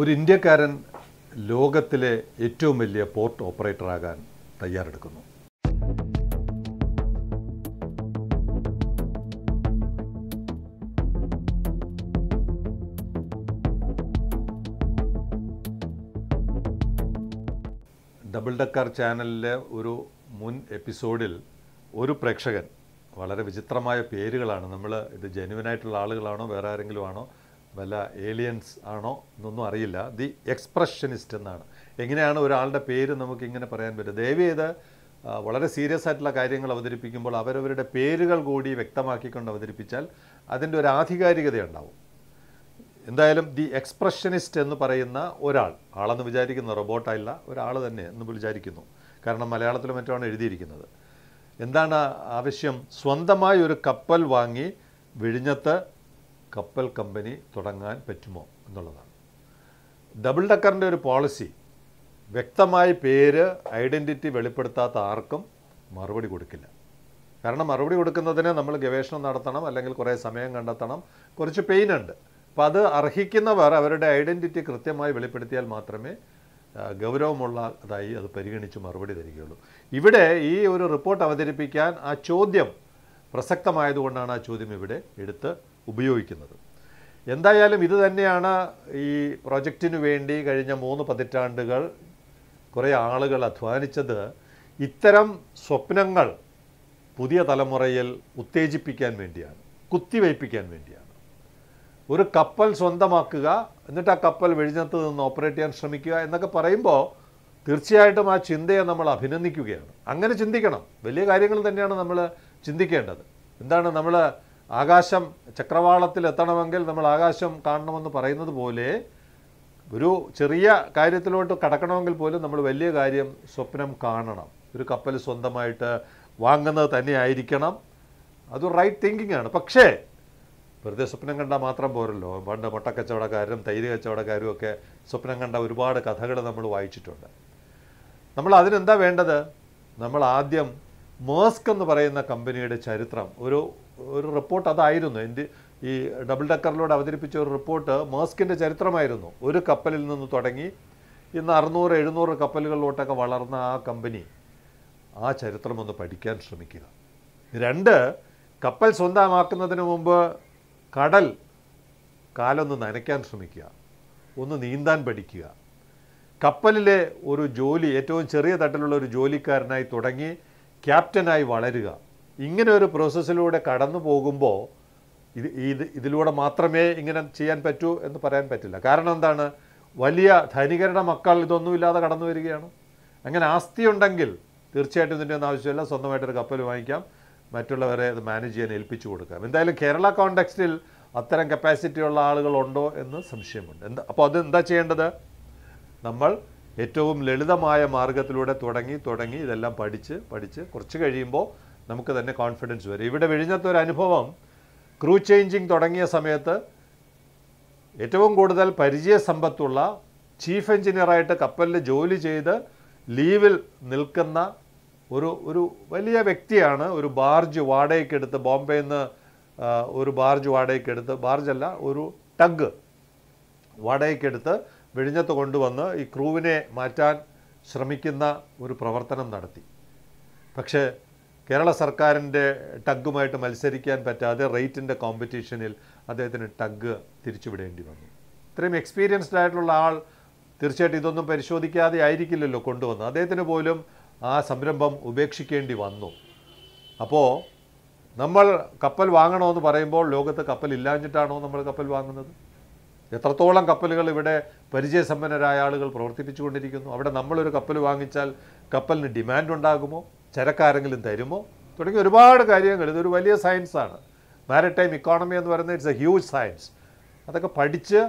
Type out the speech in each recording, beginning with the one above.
ഒരു ഇന്ത്യക്കാരൻ ലോകത്തിലെ ഏറ്റവും വലിയ പോർട്ട് ഓപ്പറേറ്റർ ആകാൻ തയ്യാറെടുക്കുന്നു ഡബിൾ ഡക്കർ ചാനലിലെ ഒരു മുൻ എപ്പിസോഡിൽ ഒരു പ്രേക്ഷകൻ വളരെ വിചിത്രമായ പേരുകളാണ് നമ്മൾ ഇത് ജെന്യുവനായിട്ടുള്ള ആളുകളാണോ വേറെ ആരെങ്കിലും ആണോ വല്ല ഏലിയൻസ് ആണോ എന്നൊന്നും അറിയില്ല ദി എക്സ്പ്രഷനിസ്റ്റ് എന്നാണ് എങ്ങനെയാണ് ഒരാളുടെ പേര് നമുക്ക് ഇങ്ങനെ പറയാൻ പറ്റുക ദയവ് ചെയ്ത് വളരെ സീരിയസ് ആയിട്ടുള്ള കാര്യങ്ങൾ അവതരിപ്പിക്കുമ്പോൾ അവരവരുടെ പേരുകൾ കൂടി വ്യക്തമാക്കിക്കൊണ്ട് അവതരിപ്പിച്ചാൽ അതിൻ്റെ ഒരു ആധികാരികത ഉണ്ടാവും എന്തായാലും ദി എക്സ്പ്രഷനിസ്റ്റ് എന്ന് പറയുന്ന ഒരാൾ ആളെന്ന് വിചാരിക്കുന്ന റോബോട്ടല്ല ഒരാൾ തന്നെ എന്ന് വിചാരിക്കുന്നു കാരണം മലയാളത്തിൽ മറ്റുമാണ് എഴുതിയിരിക്കുന്നത് എന്താണ് ആവശ്യം സ്വന്തമായി ഒരു കപ്പൽ വാങ്ങി വിഴിഞ്ഞത്ത് കപ്പൽ കമ്പനി തുടങ്ങാൻ പറ്റുമോ എന്നുള്ളതാണ് ഡബിൾ ഡക്കറിൻ്റെ ഒരു പോളിസി വ്യക്തമായി പേര് ഐഡൻറ്റിറ്റി വെളിപ്പെടുത്താത്ത ആർക്കും മറുപടി കൊടുക്കില്ല കാരണം മറുപടി കൊടുക്കുന്നതിന് നമ്മൾ ഗവേഷണം നടത്തണം അല്ലെങ്കിൽ കുറേ സമയം കണ്ടെത്തണം കുറച്ച് പെയിൻ ഉണ്ട് അപ്പം അത് അർഹിക്കുന്നവർ അവരുടെ ഐഡൻറ്റിറ്റി കൃത്യമായി വെളിപ്പെടുത്തിയാൽ മാത്രമേ ഗൗരവമുള്ളതായി അത് പരിഗണിച്ച് മറുപടി തരികയുള്ളൂ ഇവിടെ ഈ ഒരു റിപ്പോർട്ട് അവതരിപ്പിക്കാൻ ആ ചോദ്യം പ്രസക്തമായതുകൊണ്ടാണ് ആ ചോദ്യം ഇവിടെ എടുത്ത് ഉപയോഗിക്കുന്നത് എന്തായാലും ഇത് തന്നെയാണ് ഈ പ്രൊജക്റ്റിന് വേണ്ടി കഴിഞ്ഞ മൂന്ന് പതിറ്റാണ്ടുകൾ കുറേ ആളുകൾ അധ്വാനിച്ചത് ഇത്തരം സ്വപ്നങ്ങൾ പുതിയ തലമുറയിൽ ഉത്തേജിപ്പിക്കാൻ വേണ്ടിയാണ് കുത്തിവയ്പ്പിക്കാൻ വേണ്ടിയാണ് ഒരു കപ്പൽ സ്വന്തമാക്കുക എന്നിട്ട് ആ കപ്പൽ വെഴിഞ്ഞത്ത് നിന്ന് ഓപ്പറേറ്റ് ചെയ്യാൻ ശ്രമിക്കുക എന്നൊക്കെ പറയുമ്പോൾ തീർച്ചയായിട്ടും ആ ചിന്തയെ നമ്മൾ അഭിനന്ദിക്കുകയാണ് അങ്ങനെ ചിന്തിക്കണം വലിയ കാര്യങ്ങൾ തന്നെയാണ് നമ്മൾ ചിന്തിക്കേണ്ടത് എന്താണ് നമ്മൾ ആകാശം ചക്രവാളത്തിൽ എത്തണമെങ്കിൽ നമ്മൾ ആകാശം കാണണമെന്ന് പറയുന്നത് പോലെ ഒരു ചെറിയ കാര്യത്തിലോട്ട് കടക്കണമെങ്കിൽ പോലും നമ്മൾ വലിയ കാര്യം സ്വപ്നം കാണണം ഒരു കപ്പൽ സ്വന്തമായിട്ട് വാങ്ങുന്നത് തന്നെ ആയിരിക്കണം അത് റൈറ്റ് തിങ്കിങ് ആണ് പക്ഷേ വെറുതെ സ്വപ്നം കണ്ടാൽ മാത്രം പോരല്ലോ പണ്ട് മുട്ടക്കച്ചവടക്കാരും തൈര് കച്ചവടക്കാരും ഒക്കെ സ്വപ്നം കണ്ട ഒരുപാട് കഥകൾ നമ്മൾ വായിച്ചിട്ടുണ്ട് നമ്മൾ അതിനെന്താ വേണ്ടത് നമ്മൾ ആദ്യം മേസ്ക് എന്ന് പറയുന്ന കമ്പനിയുടെ ചരിത്രം ഒരു ഒരു റിപ്പോർട്ട് അതായിരുന്നു എൻ്റെ ഈ ഡബിൾ ഡക്കറിലൂടെ അവതരിപ്പിച്ച ഒരു റിപ്പോർട്ട് മേസ്കിൻ്റെ ചരിത്രമായിരുന്നു ഒരു കപ്പലിൽ നിന്ന് തുടങ്ങി ഇന്ന് അറുന്നൂറ് എഴുന്നൂറ് കപ്പലുകളിലോട്ടൊക്കെ വളർന്ന ആ കമ്പനി ആ ചരിത്രം ഒന്ന് പഠിക്കാൻ ശ്രമിക്കുക രണ്ട് കപ്പൽ സ്വന്തമാക്കുന്നതിന് മുമ്പ് കടൽ കാലൊന്ന് നനയ്ക്കാൻ ശ്രമിക്കുക ഒന്ന് നീന്താൻ പഠിക്കുക കപ്പലിലെ ഒരു ജോലി ഏറ്റവും ചെറിയ തട്ടിലുള്ള ഒരു ജോലിക്കാരനായി തുടങ്ങി ക്യാപ്റ്റനായി വളരുക ഇങ്ങനെ ഒരു പ്രോസസ്സിലൂടെ കടന്നു പോകുമ്പോൾ ഇത് ഇത് ഇതിലൂടെ മാത്രമേ ഇങ്ങനെ ചെയ്യാൻ പറ്റൂ എന്ന് പറയാൻ പറ്റില്ല കാരണം എന്താണ് വലിയ ധനികരുടെ മക്കൾ ഇതൊന്നുമില്ലാതെ കടന്നു വരികയാണ് അങ്ങനെ ആസ്തി ഉണ്ടെങ്കിൽ തീർച്ചയായിട്ടും ഇതിൻ്റെ ഒന്നും ആവശ്യമില്ല സ്വന്തമായിട്ടൊരു കപ്പൽ വാങ്ങിക്കാം മറ്റുള്ളവരെ അത് മാനേജ് ചെയ്യാൻ ഏൽപ്പിച്ചു കൊടുക്കാം എന്തായാലും കേരള കോണ്ടെക്സ്റ്റിൽ അത്തരം കപ്പാസിറ്റി ഉള്ള ആളുകളുണ്ടോ എന്ന് സംശയമുണ്ട് എന്താ അപ്പോൾ അത് എന്താ ചെയ്യേണ്ടത് നമ്മൾ ഏറ്റവും ലളിതമായ മാർഗത്തിലൂടെ തുടങ്ങി തുടങ്ങി ഇതെല്ലാം പഠിച്ച് പഠിച്ച് കുറച്ച് കഴിയുമ്പോൾ നമുക്ക് തന്നെ കോൺഫിഡൻസ് വരും ഇവിടെ വിഴിഞ്ഞത്തെ ഒരു അനുഭവം ക്രൂ ചേഞ്ചിങ് തുടങ്ങിയ സമയത്ത് ഏറ്റവും കൂടുതൽ പരിചയസമ്പത്തുള്ള ചീഫ് എഞ്ചിനീയറായിട്ട് കപ്പലിൽ ജോലി ചെയ്ത് ലീവിൽ നിൽക്കുന്ന ഒരു ഒരു വലിയ വ്യക്തിയാണ് ഒരു ബാർജ് വാടകയ്ക്കെടുത്ത് ബോംബെയിൽ നിന്ന് ഒരു ബാർജ് വാടകയ്ക്കെടുത്ത് ബാർജല്ല ഒരു ടഗ് വാടകയ്ക്കെടുത്ത് വിഴിഞ്ഞത്ത് കൊണ്ടുവന്ന് ഈ ക്രൂവിനെ മാറ്റാൻ ശ്രമിക്കുന്ന ഒരു പ്രവർത്തനം നടത്തി പക്ഷേ കേരള സർക്കാരിൻ്റെ ടഗ്ഗുമായിട്ട് മത്സരിക്കാൻ പറ്റാതെ റേറ്റിൻ്റെ കോമ്പറ്റീഷനിൽ അദ്ദേഹത്തിന് ടഗ് തിരിച്ചുവിടേണ്ടി വന്നു ഇത്രയും എക്സ്പീരിയൻസ്ഡ് ആയിട്ടുള്ള ആൾ തീർച്ചയായിട്ടും ഇതൊന്നും പരിശോധിക്കാതെ ആയിരിക്കില്ലല്ലോ കൊണ്ടുവന്നത് അദ്ദേഹത്തിന് പോലും ആ സംരംഭം ഉപേക്ഷിക്കേണ്ടി വന്നു അപ്പോൾ നമ്മൾ കപ്പൽ വാങ്ങണമെന്ന് പറയുമ്പോൾ ലോകത്ത് കപ്പൽ ഇല്ലാഞ്ഞിട്ടാണോ നമ്മൾ കപ്പൽ വാങ്ങുന്നത് എത്രത്തോളം കപ്പലുകൾ ഇവിടെ പരിചയസമ്പന്നരായ ആളുകൾ പ്രവർത്തിപ്പിച്ചുകൊണ്ടിരിക്കുന്നു അവിടെ നമ്മളൊരു കപ്പൽ വാങ്ങിച്ചാൽ കപ്പലിന് ഡിമാൻഡ് ഉണ്ടാകുമോ ചരക്കാരെങ്കിലും തരുമോ തുടങ്ങി ഒരുപാട് കാര്യങ്ങൾ ഇതൊരു വലിയ സയൻസാണ് മാരിടൈം ഇക്കോണമി എന്ന് പറയുന്നത് ഇറ്റ്സ് എ ഹ്യൂജ് സയൻസ് അതൊക്കെ പഠിച്ച്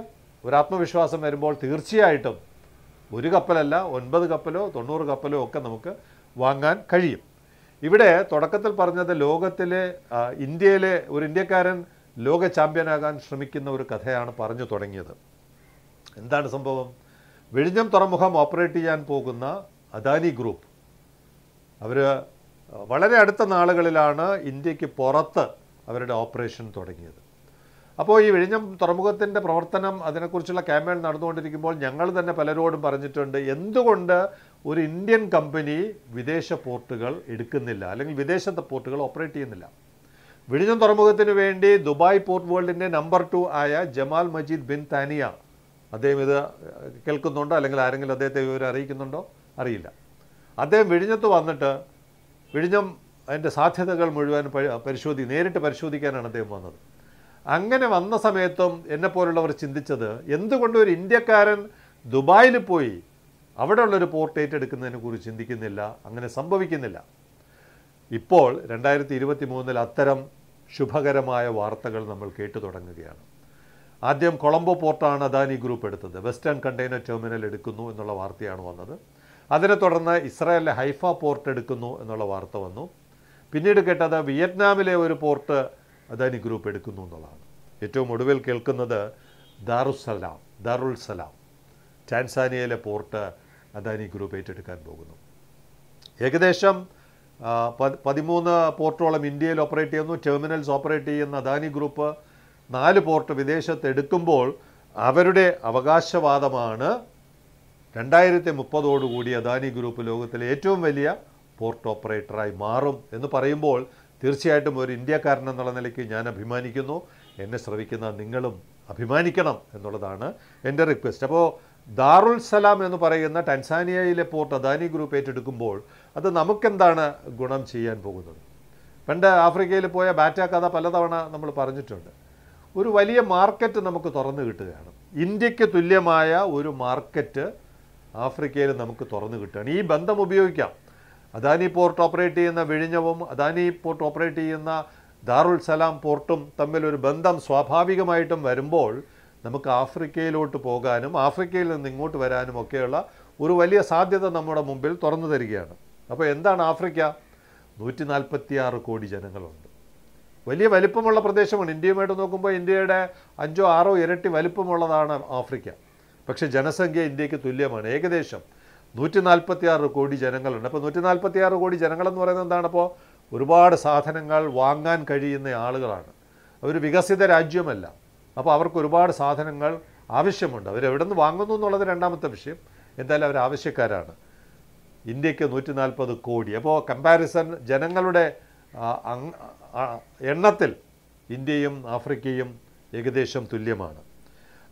ഒരു ആത്മവിശ്വാസം വരുമ്പോൾ തീർച്ചയായിട്ടും ഒരു കപ്പലല്ല ഒൻപത് കപ്പലോ തൊണ്ണൂറ് കപ്പലോ ഒക്കെ നമുക്ക് വാങ്ങാൻ കഴിയും ഇവിടെ തുടക്കത്തിൽ പറഞ്ഞത് ലോകത്തിലെ ഇന്ത്യയിലെ ഒരു ഇന്ത്യക്കാരൻ ലോക ചാമ്പ്യനാകാൻ ശ്രമിക്കുന്ന ഒരു കഥയാണ് പറഞ്ഞു തുടങ്ങിയത് എന്താണ് സംഭവം വിഴിഞ്ഞം തുറമുഖം ഓപ്പറേറ്റ് ചെയ്യാൻ പോകുന്ന അദാനി ഗ്രൂപ്പ് അവർ വളരെ അടുത്ത നാളുകളിലാണ് ഇന്ത്യക്ക് പുറത്ത് അവരുടെ ഓപ്പറേഷൻ തുടങ്ങിയത് അപ്പോൾ ഈ വിഴിഞ്ഞം തുറമുഖത്തിൻ്റെ പ്രവർത്തനം അതിനെക്കുറിച്ചുള്ള ക്യാമ്പയിൻ നടന്നുകൊണ്ടിരിക്കുമ്പോൾ ഞങ്ങൾ തന്നെ പലരോടും പറഞ്ഞിട്ടുണ്ട് എന്തുകൊണ്ട് ഒരു ഇന്ത്യൻ കമ്പനി വിദേശ പോർട്ടുകൾ എടുക്കുന്നില്ല അല്ലെങ്കിൽ വിദേശത്തെ പോർട്ടുകൾ ഓപ്പറേറ്റ് ചെയ്യുന്നില്ല വിഴിഞ്ഞം തുറമുഖത്തിന് വേണ്ടി ദുബായ് പോർട്ട് വേൾഡിൻ്റെ നമ്പർ ടു ആയ ജമാൽ മജീദ് ബിൻ താനിയ അദ്ദേഹം ഇത് കേൾക്കുന്നുണ്ടോ അല്ലെങ്കിൽ ആരെങ്കിലും അദ്ദേഹത്തെ വിവരം അറിയിക്കുന്നുണ്ടോ അറിയില്ല അദ്ദേഹം വിഴിഞ്ഞത്ത് വന്നിട്ട് വിഴിഞ്ഞം അതിൻ്റെ സാധ്യതകൾ മുഴുവൻ പരിശോധി നേരിട്ട് പരിശോധിക്കാനാണ് അദ്ദേഹം വന്നത് അങ്ങനെ വന്ന സമയത്തും എന്നെപ്പോലുള്ളവർ ചിന്തിച്ചത് എന്തുകൊണ്ട് ഒരു ഇന്ത്യക്കാരൻ ദുബായിൽ പോയി അവിടെയുള്ളൊരു പോർട്ട് ഏറ്റെടുക്കുന്നതിനെ കുറിച്ച് ചിന്തിക്കുന്നില്ല അങ്ങനെ സംഭവിക്കുന്നില്ല ഇപ്പോൾ രണ്ടായിരത്തി ഇരുപത്തി മൂന്നിൽ അത്തരം ശുഭകരമായ വാർത്തകൾ നമ്മൾ കേട്ടു തുടങ്ങുകയാണ് ആദ്യം കൊളംബോ പോർട്ടാണ് അദാനി ഗ്രൂപ്പ് എടുത്തത് വെസ്റ്റേൺ കണ്ടെയ്നർ ടെർമിനൽ എടുക്കുന്നു എന്നുള്ള വാർത്തയാണ് വന്നത് അതിനെ തുടർന്ന് ഇസ്രായേലിലെ ഹൈഫ പോർട്ട് എടുക്കുന്നു എന്നുള്ള വാർത്ത വന്നു പിന്നീട് കേട്ടത് വിയറ്റ്നാമിലെ ഒരു പോർട്ട് അദാനി ഗ്രൂപ്പ് എടുക്കുന്നു എന്നുള്ളതാണ് ഏറ്റവും ഒടുവിൽ കേൾക്കുന്നത് ദാറുസലാം ദാറുൽ സലാം ടാൻസാനിയയിലെ പോർട്ട് അദാനി ഗ്രൂപ്പ് ഏറ്റെടുക്കാൻ പോകുന്നു ഏകദേശം പതിമൂന്ന് പോർട്ടോളം ഇന്ത്യയിൽ ഓപ്പറേറ്റ് ചെയ്യുന്നു ടെർമിനൽസ് ഓപ്പറേറ്റ് ചെയ്യുന്ന അദാനി ഗ്രൂപ്പ് നാല് പോർട്ട് വിദേശത്ത് എടുക്കുമ്പോൾ അവരുടെ അവകാശവാദമാണ് രണ്ടായിരത്തി മുപ്പതോടുകൂടി അദാനി ഗ്രൂപ്പ് ലോകത്തിലെ ഏറ്റവും വലിയ പോർട്ട് ഓപ്പറേറ്ററായി മാറും എന്ന് പറയുമ്പോൾ തീർച്ചയായിട്ടും ഒരു ഇന്ത്യക്കാരൻ എന്നുള്ള നിലയ്ക്ക് ഞാൻ അഭിമാനിക്കുന്നു എന്നെ ശ്രവിക്കുന്ന നിങ്ങളും അഭിമാനിക്കണം എന്നുള്ളതാണ് എൻ്റെ റിക്വസ്റ്റ് അപ്പോൾ ദാറുൽ സലാം എന്ന് പറയുന്ന ടൻസാനിയയിലെ പോർട്ട് അദാനി ഗ്രൂപ്പ് ഏറ്റെടുക്കുമ്പോൾ അത് നമുക്കെന്താണ് ഗുണം ചെയ്യാൻ പോകുന്നത് പണ്ട് ആഫ്രിക്കയിൽ പോയ ബാറ്റ കഥ പലതവണ നമ്മൾ പറഞ്ഞിട്ടുണ്ട് ഒരു വലിയ മാർക്കറ്റ് നമുക്ക് തുറന്നു കിട്ടുകയാണ് ഇന്ത്യക്ക് തുല്യമായ ഒരു മാർക്കറ്റ് ആഫ്രിക്കയിൽ നമുക്ക് തുറന്നു കിട്ടുകയാണ് ഈ ബന്ധം ഉപയോഗിക്കാം അദാനി പോർട്ട് ഓപ്പറേറ്റ് ചെയ്യുന്ന വിഴിഞ്ഞവും അദാനി പോർട്ട് ഓപ്പറേറ്റ് ചെയ്യുന്ന ദാറുൽ സലാം പോർട്ടും തമ്മിലൊരു ബന്ധം സ്വാഭാവികമായിട്ടും വരുമ്പോൾ നമുക്ക് ആഫ്രിക്കയിലോട്ട് പോകാനും ആഫ്രിക്കയിൽ നിന്ന് ഇങ്ങോട്ട് വരാനും ഒക്കെയുള്ള ഒരു വലിയ സാധ്യത നമ്മുടെ മുമ്പിൽ തുറന്നു തരികയാണ് അപ്പോൾ എന്താണ് ആഫ്രിക്ക നൂറ്റി നാൽപ്പത്തിയാറ് കോടി ജനങ്ങളുണ്ട് വലിയ വലിപ്പമുള്ള പ്രദേശമാണ് ഇന്ത്യയുമായിട്ട് നോക്കുമ്പോൾ ഇന്ത്യയുടെ അഞ്ചോ ആറോ ഇരട്ടി വലിപ്പമുള്ളതാണ് ആഫ്രിക്ക പക്ഷേ ജനസംഖ്യ ഇന്ത്യക്ക് തുല്യമാണ് ഏകദേശം നൂറ്റി നാൽപ്പത്തി ആറ് കോടി ജനങ്ങളുണ്ട് അപ്പോൾ നൂറ്റി നാൽപ്പത്തി ആറ് കോടി ജനങ്ങളെന്ന് പറയുന്നത് എന്താണ് അപ്പോൾ ഒരുപാട് സാധനങ്ങൾ വാങ്ങാൻ കഴിയുന്ന ആളുകളാണ് അവർ വികസിത രാജ്യമല്ല അപ്പോൾ അവർക്ക് ഒരുപാട് സാധനങ്ങൾ ആവശ്യമുണ്ട് അവരെവിടെ നിന്ന് വാങ്ങുന്നു എന്നുള്ളത് രണ്ടാമത്തെ വിഷയം എന്തായാലും അവർ ആവശ്യക്കാരാണ് ഇന്ത്യക്ക് നൂറ്റി നാൽപ്പത് കോടി അപ്പോൾ കമ്പാരിസൺ ജനങ്ങളുടെ എണ്ണത്തിൽ ഇന്ത്യയും ആഫ്രിക്കയും ഏകദേശം തുല്യമാണ്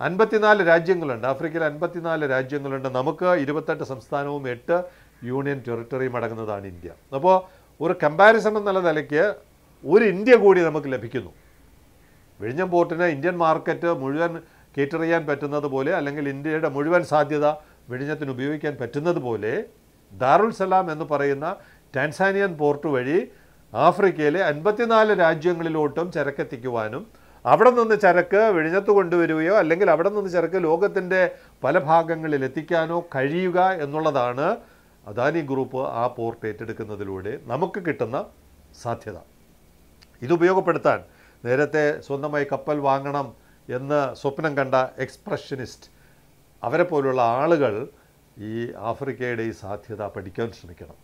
അൻപത്തിനാല് രാജ്യങ്ങളുണ്ട് ആഫ്രിക്കയിൽ അൻപത്തിനാല് രാജ്യങ്ങളുണ്ട് നമുക്ക് ഇരുപത്തെട്ട് സംസ്ഥാനവും എട്ട് യൂണിയൻ ടെറിട്ടറിയും അടങ്ങുന്നതാണ് ഇന്ത്യ അപ്പോൾ ഒരു കമ്പാരിസൺ എന്നുള്ള നിലയ്ക്ക് ഒരു ഇന്ത്യ കൂടി നമുക്ക് ലഭിക്കുന്നു വിഴിഞ്ഞം പോർട്ടിന് ഇന്ത്യൻ മാർക്കറ്റ് മുഴുവൻ കേറ്റർ ചെയ്യാൻ പറ്റുന്നത് പോലെ അല്ലെങ്കിൽ ഇന്ത്യയുടെ മുഴുവൻ സാധ്യത വിഴിഞ്ഞത്തിന് ഉപയോഗിക്കാൻ പറ്റുന്നത് പോലെ ദാറുൽ സലാം എന്ന് പറയുന്ന ടാൻസാനിയൻ പോർട്ട് വഴി ആഫ്രിക്കയിലെ അൻപത്തിനാല് രാജ്യങ്ങളിലോട്ടും ചരക്കെത്തിക്കുവാനും അവിടെ നിന്ന് ചരക്ക് വിഴിഞ്ഞത്ത് കൊണ്ടുവരികയോ അല്ലെങ്കിൽ അവിടെ നിന്ന് ചരക്ക് ലോകത്തിൻ്റെ പല ഭാഗങ്ങളിൽ എത്തിക്കാനോ കഴിയുക എന്നുള്ളതാണ് അദാനി ഗ്രൂപ്പ് ആ പോർട്ട് ഏറ്റെടുക്കുന്നതിലൂടെ നമുക്ക് കിട്ടുന്ന സാധ്യത ഇതുപയോഗപ്പെടുത്താൻ നേരത്തെ സ്വന്തമായി കപ്പൽ വാങ്ങണം എന്ന് സ്വപ്നം കണ്ട എക്സ്പ്രഷനിസ്റ്റ് അവരെ പോലുള്ള ആളുകൾ ഈ ആഫ്രിക്കയുടെ ഈ സാധ്യത പഠിക്കാൻ ശ്രമിക്കണം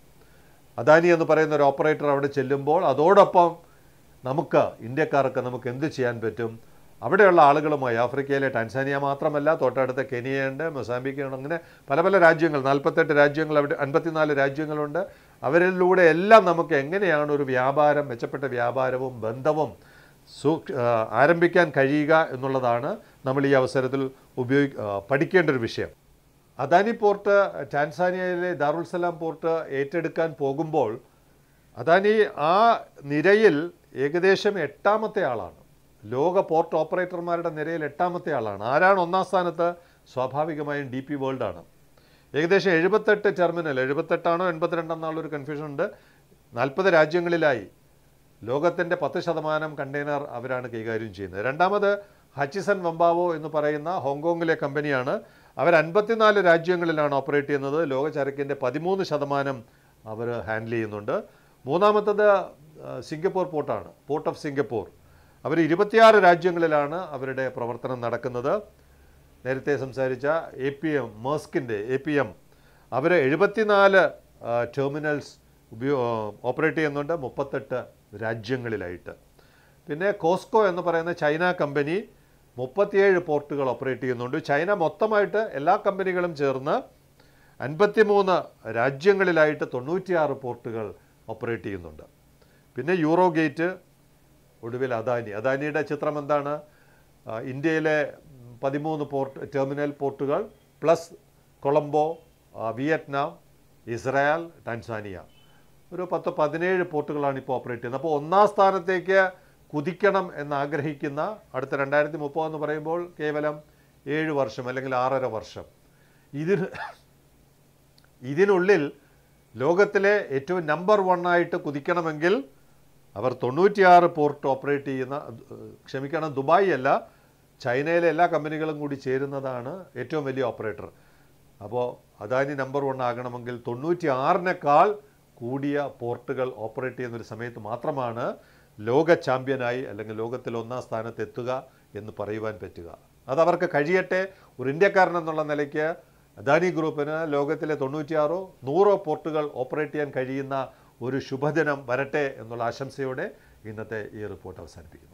അദാനി എന്ന് പറയുന്ന ഒരു ഓപ്പറേറ്റർ അവിടെ ചെല്ലുമ്പോൾ അതോടൊപ്പം നമുക്ക് ഇന്ത്യക്കാർക്ക് നമുക്ക് എന്ത് ചെയ്യാൻ പറ്റും അവിടെയുള്ള ആളുകളുമായി ആഫ്രിക്കയിലെ ടാൻസാനിയ മാത്രമല്ല തൊട്ടടുത്ത കെനിയയുണ്ട് മൊസാമ്പിക്കുണ്ട് അങ്ങനെ പല പല രാജ്യങ്ങൾ നാൽപ്പത്തെട്ട് രാജ്യങ്ങൾ അവിടെ അൻപത്തിനാല് രാജ്യങ്ങളുണ്ട് അവരിലൂടെ എല്ലാം നമുക്ക് എങ്ങനെയാണ് ഒരു വ്യാപാരം മെച്ചപ്പെട്ട വ്യാപാരവും ബന്ധവും സൂക്ഷ ആരംഭിക്കാൻ കഴിയുക എന്നുള്ളതാണ് നമ്മൾ ഈ അവസരത്തിൽ ഉപയോഗി പഠിക്കേണ്ട ഒരു വിഷയം അദാനി പോർട്ട് ടാൻസാനിയയിലെ ദാറുൽസലാം പോർട്ട് ഏറ്റെടുക്കാൻ പോകുമ്പോൾ അദാനി ആ നിരയിൽ ഏകദേശം എട്ടാമത്തെ ആളാണ് ലോക പോർട്ട് ഓപ്പറേറ്റർമാരുടെ നിരയിൽ എട്ടാമത്തെ ആളാണ് ആരാണ് ഒന്നാം സ്ഥാനത്ത് സ്വാഭാവികമായും ഡി പി വേൾഡാണ് ഏകദേശം എഴുപത്തെട്ട് ടെർമിനൽ എഴുപത്തെട്ടാണോ എൺപത്തിരണ്ടെന്നുള്ള ഒരു കൺഫ്യൂഷൻ ഉണ്ട് നാൽപ്പത് രാജ്യങ്ങളിലായി ലോകത്തിൻ്റെ പത്ത് ശതമാനം കണ്ടെയ്നർ അവരാണ് കൈകാര്യം ചെയ്യുന്നത് രണ്ടാമത് ഹച്ചിസൺ വമ്പാവോ എന്ന് പറയുന്ന ഹോങ്കോങ്ങിലെ കമ്പനിയാണ് അവർ അൻപത്തിനാല് രാജ്യങ്ങളിലാണ് ഓപ്പറേറ്റ് ചെയ്യുന്നത് ലോക ചരക്കിൻ്റെ പതിമൂന്ന് ശതമാനം അവർ ഹാൻഡിൽ ചെയ്യുന്നുണ്ട് മൂന്നാമത്തത് സിംഗപ്പൂർ പോർട്ടാണ് പോർട്ട് ഓഫ് സിംഗപ്പൂർ അവർ ഇരുപത്തിയാറ് രാജ്യങ്ങളിലാണ് അവരുടെ പ്രവർത്തനം നടക്കുന്നത് നേരത്തെ സംസാരിച്ച എ പി എം മേസ്കിൻ്റെ എ പി എം അവർ എഴുപത്തിനാല് ടെർമിനൽസ് ഉപയോ ഓപ്പറേറ്റ് ചെയ്യുന്നുണ്ട് മുപ്പത്തെട്ട് രാജ്യങ്ങളിലായിട്ട് പിന്നെ കോസ്കോ എന്ന് പറയുന്ന ചൈന കമ്പനി മുപ്പത്തിയേഴ് പോർട്ടുകൾ ഓപ്പറേറ്റ് ചെയ്യുന്നുണ്ട് ചൈന മൊത്തമായിട്ട് എല്ലാ കമ്പനികളും ചേർന്ന് അൻപത്തിമൂന്ന് രാജ്യങ്ങളിലായിട്ട് തൊണ്ണൂറ്റിയാറ് പോർട്ടുകൾ ഓപ്പറേറ്റ് ചെയ്യുന്നുണ്ട് പിന്നെ യൂറോ ഗേറ്റ് ഒടുവിൽ അദാനി അദാനിയുടെ ചിത്രം എന്താണ് ഇന്ത്യയിലെ പതിമൂന്ന് പോർട്ട് ടെർമിനൽ പോർട്ടുകൾ plus Colombo Vietnam Israel Tanzania ഒരു പത്ത് പതിനേഴ് പോർട്ടുകളാണ് ഇപ്പോൾ ഓപ്പറേറ്റ് ചെയ്യുന്നത് അപ്പോൾ ഒന്നാം സ്ഥാനത്തേക്ക് കുതിക്കണം എന്നാഗ്രഹിക്കുന്ന അടുത്ത രണ്ടായിരത്തി മുപ്പത് എന്ന് പറയുമ്പോൾ കേവലം ഏഴ് വർഷം അല്ലെങ്കിൽ ആറര വർഷം ഇതിന് ഇതിനുള്ളിൽ ലോകത്തിലെ ഏറ്റവും നമ്പർ വൺ ആയിട്ട് കുതിക്കണമെങ്കിൽ അവർ തൊണ്ണൂറ്റിയാറ് പോർട്ട് ഓപ്പറേറ്റ് ചെയ്യുന്ന ക്ഷമിക്കണം ദുബായി അല്ല ചൈനയിലെ എല്ലാ കമ്പനികളും കൂടി ചേരുന്നതാണ് ഏറ്റവും വലിയ ഓപ്പറേറ്റർ അപ്പോൾ അദാനി നമ്പർ വൺ ആകണമെങ്കിൽ തൊണ്ണൂറ്റിയാറിനേക്കാൾ കൂടിയ പോർട്ടുകൾ ഓപ്പറേറ്റ് ചെയ്യുന്ന ഒരു സമയത്ത് മാത്രമാണ് ലോക ചാമ്പ്യനായി അല്ലെങ്കിൽ ലോകത്തിൽ ഒന്നാം എത്തുക എന്ന് പറയുവാൻ പറ്റുക അതവർക്ക് കഴിയട്ടെ ഒരു ഇന്ത്യക്കാരൻ എന്നുള്ള നിലയ്ക്ക് അദാനി ഗ്രൂപ്പിന് ലോകത്തിലെ തൊണ്ണൂറ്റിയാറോ നൂറോ പോർട്ടുകൾ ഓപ്പറേറ്റ് ചെയ്യാൻ കഴിയുന്ന ഒരു ശുഭദിനം വരട്ടെ എന്നുള്ള ആശംസയോടെ ഇന്നത്തെ ഈ റിപ്പോർട്ട് അവസാനിപ്പിക്കുന്നു